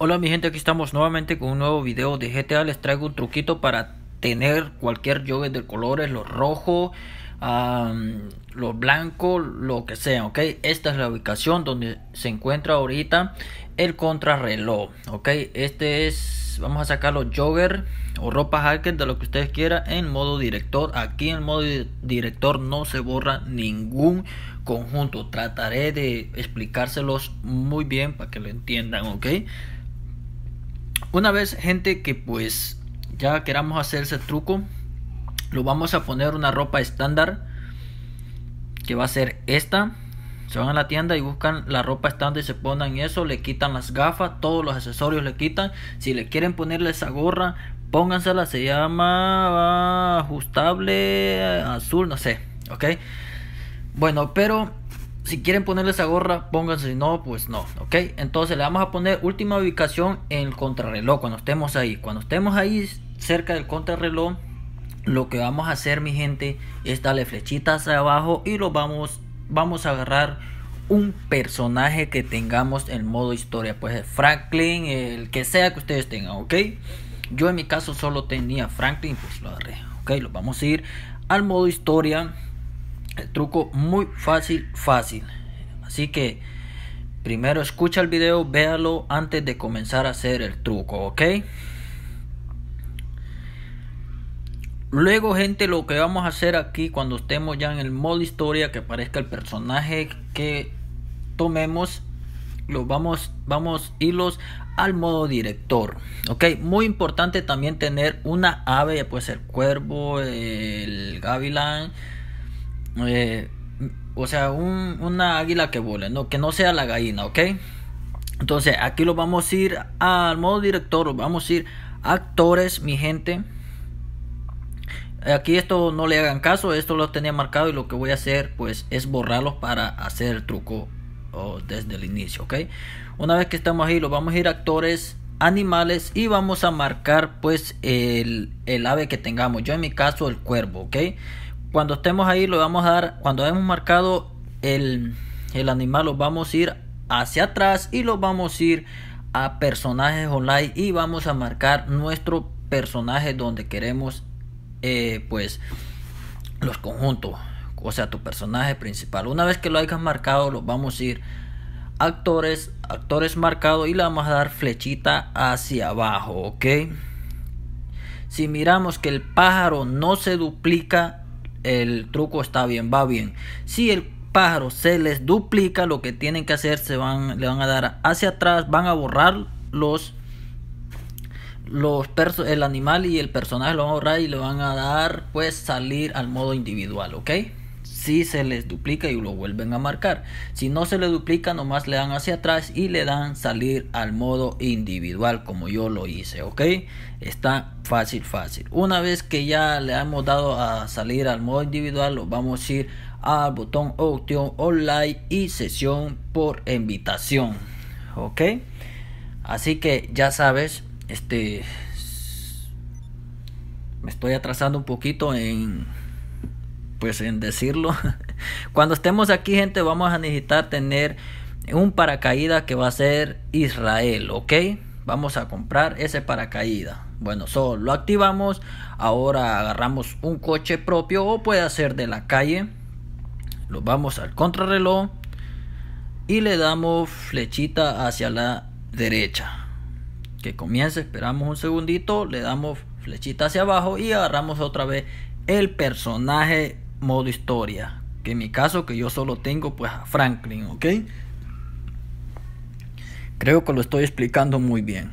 Hola mi gente, aquí estamos nuevamente con un nuevo video de GTA. Les traigo un truquito para tener cualquier yoga de colores, lo rojo, lo blanco, lo que sea, ¿ok? Esta es la ubicación donde se encuentra ahorita el contrarreloj, ¿ok? Este es, vamos a sacar los jogger o ropa hacker de lo que ustedes quieran en modo director. Aquí en modo director no se borra ningún conjunto. Trataré de explicárselos muy bien para que lo entiendan, ¿ok? Una vez, gente, que pues ya queramos hacer ese truco, lo vamos a poner una ropa estándar, que va a ser esta. Se van a la tienda y buscan la ropa estándar y se ponen eso, le quitan las gafas, todos los accesorios le quitan. Si le quieren ponerle esa gorra, póngansela, se llama ajustable azul, no sé, ok. Bueno, pero si quieren ponerle esa gorra, pónganse, si no, pues no, ¿ok? Entonces le vamos a poner última ubicación en el contrarreloj cuando estemos ahí. Cuando estemos ahí cerca del contrarreloj, lo que vamos a hacer, mi gente, es darle flechitas hacia abajo y lo vamos, vamos a agarrar un personaje que tengamos en modo historia. Pues Franklin, el que sea que ustedes tengan, ¿ok? Yo en mi caso solo tenía Franklin, pues lo agarré, ¿ok? Lo vamos a ir al modo historia el truco muy fácil, fácil. Así que primero escucha el video, véalo antes de comenzar a hacer el truco, ¿ok? Luego, gente, lo que vamos a hacer aquí cuando estemos ya en el modo historia, que aparezca el personaje que tomemos, lo vamos, vamos irlos al modo director. Ok, muy importante también tener una ave, puede ser cuervo, el gavilán eh, o sea, una águila que vuele, ¿no? que no sea la gallina, ¿ok? Entonces, aquí lo vamos a ir al modo director, vamos a ir actores, mi gente. Aquí esto no le hagan caso, esto lo tenía marcado y lo que voy a hacer pues es borrarlo para hacer el truco desde el inicio, ¿ok? Una vez que estamos ahí, lo vamos a ir actores, animales y vamos a marcar pues el, el ave que tengamos. Yo en mi caso el cuervo, ¿ok? Cuando estemos ahí, lo vamos a dar. Cuando hemos marcado el, animal, lo vamos a ir hacia atrás y lo vamos a ir a personajes online y vamos a marcar nuestro personaje donde queremos, eh, pues, los conjuntos. O sea, tu personaje principal. Una vez que lo hayas marcado, lo vamos a ir actores, actores marcado y le vamos a dar flechita hacia abajo, ¿ok? Si miramos que el pájaro no se duplica, el truco está bien, va bien. Si el pájaro se les duplica, lo que tienen que hacer, se van, le van a dar hacia atrás, van a borrar los los el animal y el personaje lo van a borrar y le van a dar pues salir al modo individual, ¿ok? si se les duplica y lo vuelven a marcar. Si no se le duplica, nomás le dan hacia atrás y le dan salir al modo individual como yo lo hice, ¿ok? Está fácil, fácil. Una vez que ya le hemos dado a salir al modo individual, lo vamos a ir al botón opción online y sesión por invitación, ¿ok? Así que ya sabes, este... Me estoy atrasando un poquito en pues en decirlo. Cuando estemos aquí, gente, vamos a necesitar tener un paracaídas que va a ser Israel, ¿ok? Vamos a comprar ese paracaídas. Bueno, solo lo activamos. Ahora agarramos un coche propio o puede ser de la calle. Lo vamos al contrarreloj y le damos flechita hacia la derecha. Que comience, esperamos un segundito, le damos flechita hacia abajo y agarramos otra vez el personaje modo historia. Que en mi caso, que yo solo tengo pues a Franklin, ¿ok? Creo que lo estoy explicando muy bien.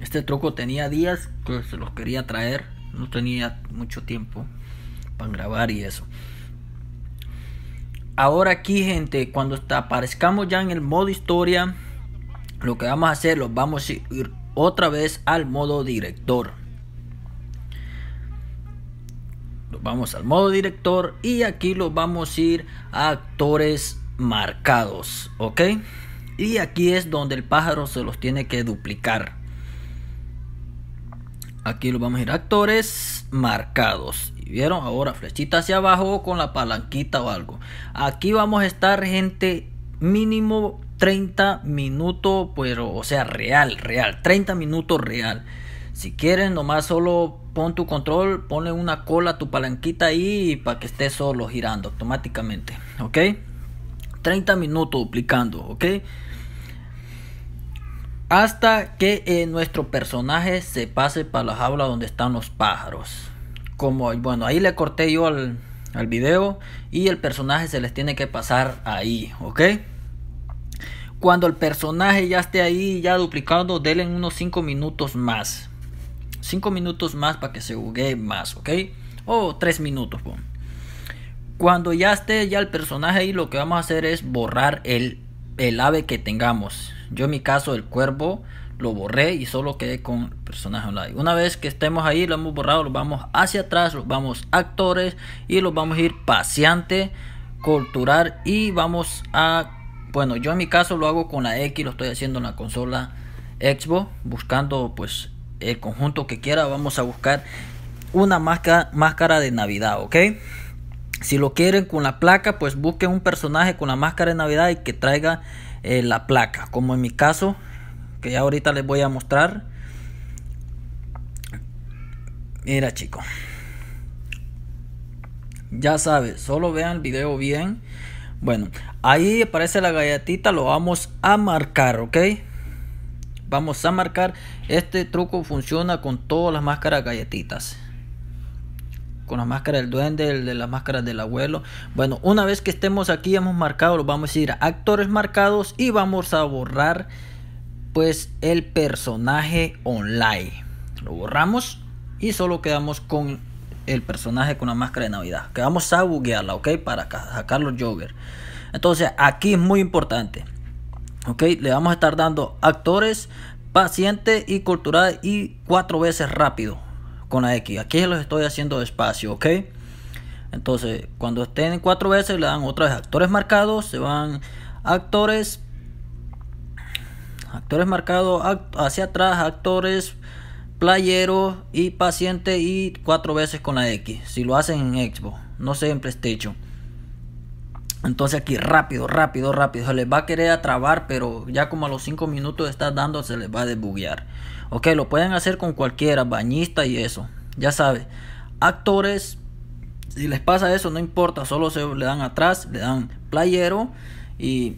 Este truco tenía días que se los quería traer. No tenía mucho tiempo para grabar y eso ahora aquí gente, cuando aparezcamos ya en el modo historia, lo que vamos a hacer, lo vamos a ir otra vez al modo director. Nos vamos al modo director y aquí lo vamos a ir a actores marcados, ¿ok? Y aquí es donde el pájaro se los tiene que duplicar. Aquí lo vamos a ir actores marcados. ¿Vieron? Ahora flechita hacia abajo con la palanquita o algo. Aquí vamos a estar, gente, mínimo 30 minutos, pero, o sea, real, real. 30 minutos real. Si quieren nomás solo pon tu control, pone una cola a tu palanquita ahí para que esté solo girando automáticamente. ¿Ok? 30 minutos duplicando. ¿Ok? Hasta que eh, nuestro personaje se pase para la jaula donde están los pájaros. Como, bueno, ahí le corté yo al, video y el personaje se les tiene que pasar ahí, ¿ok? Cuando el personaje ya esté ahí, ya duplicado, denle unos 5 minutos más. 5 minutos más para que se jugue más, ¿ok? O 3 minutos. Cuando ya esté ya el personaje ahí, lo que vamos a hacer es borrar el, el ave que tengamos. Yo en mi caso el cuervo lo borré y solo quedé con el personaje online. Una vez que estemos ahí, lo hemos borrado, lo vamos hacia atrás, lo vamos actores y lo vamos a ir paseante, cultural y vamos a... Bueno, yo en mi caso lo hago con la X, lo estoy haciendo en la consola Expo buscando pues el conjunto que quiera. Vamos a buscar una máscara, máscara de Navidad, ¿ok? Si lo quieren con la placa, pues busquen un personaje con la máscara de Navidad y que traiga eh, la placa como en mi caso que ya ahorita les voy a mostrar mira chico ya sabes solo vean el video bien bueno ahí aparece la galletita lo vamos a marcar ok vamos a marcar este truco funciona con todas las máscaras galletitas con la máscara del duende, el de la máscara del abuelo. Bueno, una vez que estemos aquí, hemos marcado, los vamos a ir a actores marcados y vamos a borrar pues el personaje online. Lo borramos y solo quedamos con el personaje con la máscara de Navidad. Que vamos a buguearla, ¿ok? Para sacar los Entonces, aquí es muy importante. ¿Ok? Le vamos a estar dando actores, paciente y cultural y cuatro veces rápido con la X. Aquí los estoy haciendo despacio, ¿ok? Entonces, cuando estén cuatro veces, le dan otra vez actores marcados, se van actores, actores marcados hacia atrás, actores, playero y paciente y cuatro veces con la X. Si lo hacen en Xbox, no sé en PlayStation. Entonces aquí rápido, rápido, rápido. Se les va a querer atrabar, pero ya como a los 5 minutos está dando, se les va a desbuguear. Ok, lo pueden hacer con cualquiera, bañista y eso. Ya sabe Actores, si les pasa eso, no importa. Solo se le dan atrás, le dan playero y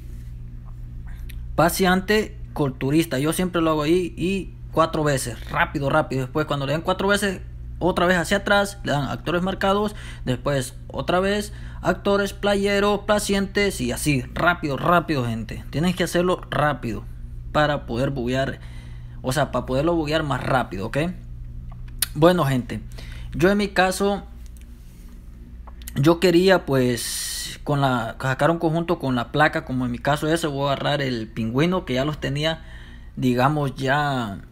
paciente culturista. Yo siempre lo hago ahí y cuatro veces. Rápido, rápido. Después cuando le dan cuatro veces, otra vez hacia atrás, le dan actores marcados, después otra vez actores playeros, placientes y así, rápido, rápido gente. Tienes que hacerlo rápido para poder buguear, o sea, para poderlo buguear más rápido, ¿ok? Bueno gente, yo en mi caso, yo quería pues con la, sacar un conjunto con la placa, como en mi caso ese, voy a agarrar el pingüino que ya los tenía, digamos ya,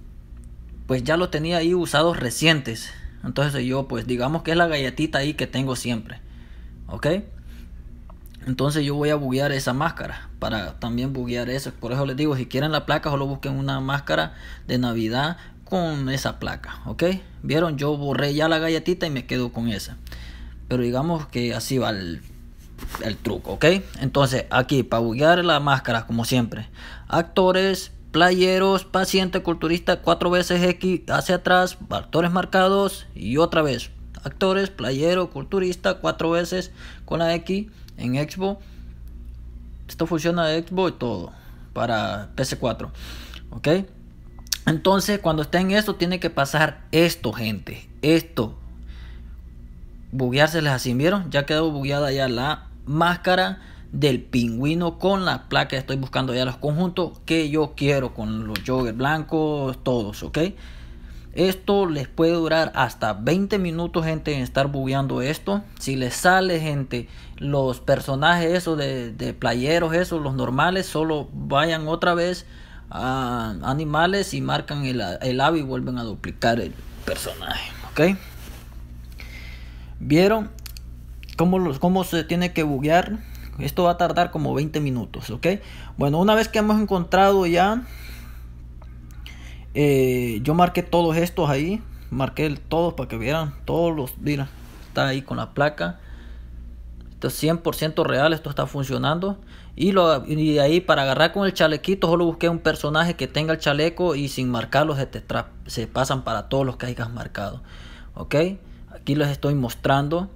pues ya los tenía ahí usados recientes entonces yo, pues digamos que es la galletita ahí que tengo siempre. ¿Ok? Entonces yo voy a buguear esa máscara para también buguear eso. Por eso les digo, si quieren la placa, solo busquen una máscara de Navidad con esa placa. ¿Ok? Vieron, yo borré ya la galletita y me quedo con esa. Pero digamos que así va el, el truco. ¿Ok? Entonces aquí, para buguear la máscara, como siempre. Actores, Playeros, paciente, culturista, cuatro veces X, hacia atrás, actores marcados y otra vez. Actores, playero, culturista, cuatro veces con la X en Expo. Esto funciona en Expo y todo para PS4. ¿Ok? Entonces, cuando está en esto, tiene que pasar esto, gente. Esto. Bugueárseles así, ¿vieron? Ya quedó bugueada ya la máscara del pingüino con la placa. Estoy buscando ya los conjuntos que yo quiero con los joggers blancos, todos, ¿ok? Esto les puede durar hasta 20 minutos, gente, en estar bugueando esto. Si les sale, gente, los personajes esos de, playeros, esos, los normales, solo vayan otra vez a animales y marcan el, ave y vuelven a duplicar el personaje, ¿ok? ¿Vieron cómo, los, se tiene que buguear? Esto va a tardar como 20 minutos, ¿ok? Bueno, una vez que hemos encontrado ya, eh, yo marqué todos estos ahí. Marqué todos para que vieran todos los, mira, está ahí con la placa. Esto es 100% real, esto está funcionando. Y, lo, ahí para agarrar con el chalequito, solo busqué un personaje que tenga el chaleco y sin marcarlos se, se pasan para todos los que hayas marcado. ¿Ok? Aquí les estoy mostrando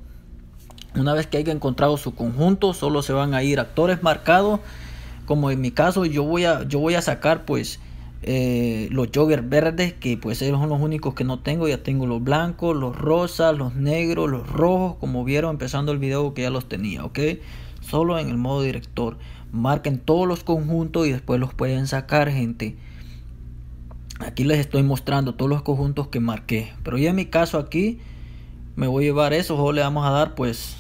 una vez que haya encontrado su conjunto, solo se van a ir actores marcados. Como en mi caso, yo voy a, yo voy a sacar pues eh, los joggers verdes, que pues ellos son los únicos que no tengo. Ya tengo los blancos, los rosas, los negros, los rojos, como vieron empezando el video que ya los tenía, ¿ok? Solo en el modo director. Marquen todos los conjuntos y después los pueden sacar, gente. Aquí les estoy mostrando todos los conjuntos que marqué. Pero ya en mi caso aquí me voy a llevar eso. O le vamos a dar pues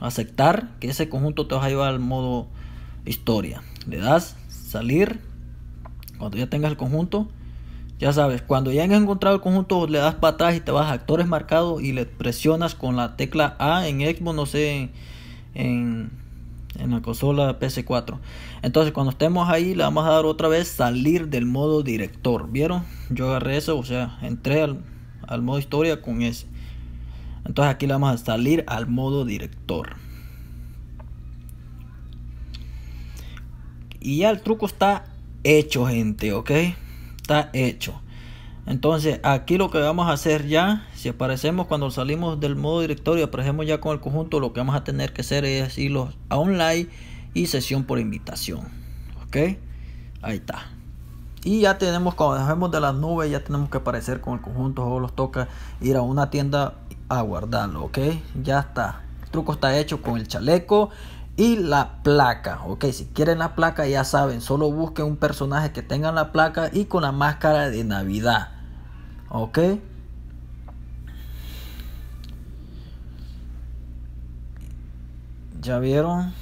aceptar que ese conjunto te va a llevar al modo historia. Le das salir. Cuando ya tengas el conjunto, ya sabes, cuando ya hayas encontrado el conjunto, le das para atrás y te vas a actores marcados y le presionas con la tecla A en Xbox, no sé, en, en la consola PS4. Entonces, cuando estemos ahí, le vamos a dar otra vez salir del modo director. ¿Vieron? Yo agarré eso, o sea, entré al, al modo historia con ese. Entonces aquí le vamos a salir al modo director. Y ya el truco está hecho, gente, ¿ok? Está hecho. Entonces aquí lo que vamos a hacer ya, si aparecemos cuando salimos del modo director y aparecemos ya con el conjunto, lo que vamos a tener que hacer es irlo a online y sesión por invitación. ¿Ok? Ahí está. Y ya tenemos, cuando dejemos de las nubes, ya tenemos que aparecer con el conjunto o los toca ir a una tienda a guardarlo, ¿ok? Ya está. El truco está hecho con el chaleco y la placa, ¿ok? Si quieren la placa ya saben, solo busquen un personaje que tenga la placa y con la máscara de Navidad, ¿ok? ¿Ya vieron?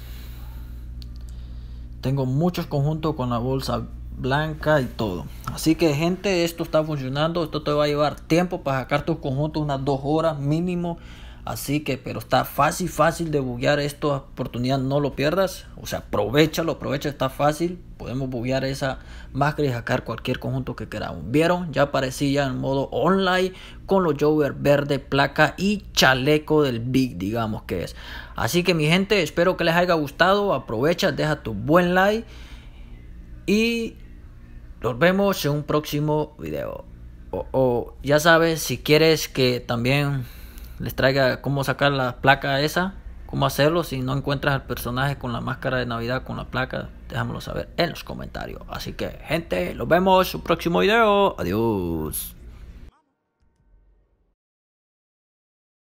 Tengo muchos conjuntos con la bolsa blanca y todo. Así que gente, esto está funcionando. Esto te va a llevar tiempo para sacar tus conjuntos, unas dos horas mínimo. Así que, pero está fácil, fácil de buguear esta oportunidad, no lo pierdas. O sea, lo aprovecha, está fácil. Podemos buguear esa máscara y sacar cualquier conjunto que queramos. ¿Vieron? Ya aparecía en modo online con los Jover verde, placa y chaleco del Big, digamos que es. Así que, mi gente, espero que les haya gustado. Aprovecha, deja tu buen like. Y nos vemos en un próximo video. O, ya sabes, si quieres que también les traiga cómo sacar la placa esa, cómo hacerlo, si no encuentras al personaje con la máscara de Navidad con la placa, déjamelo saber en los comentarios. Así que, gente, nos vemos en un próximo video. Adiós.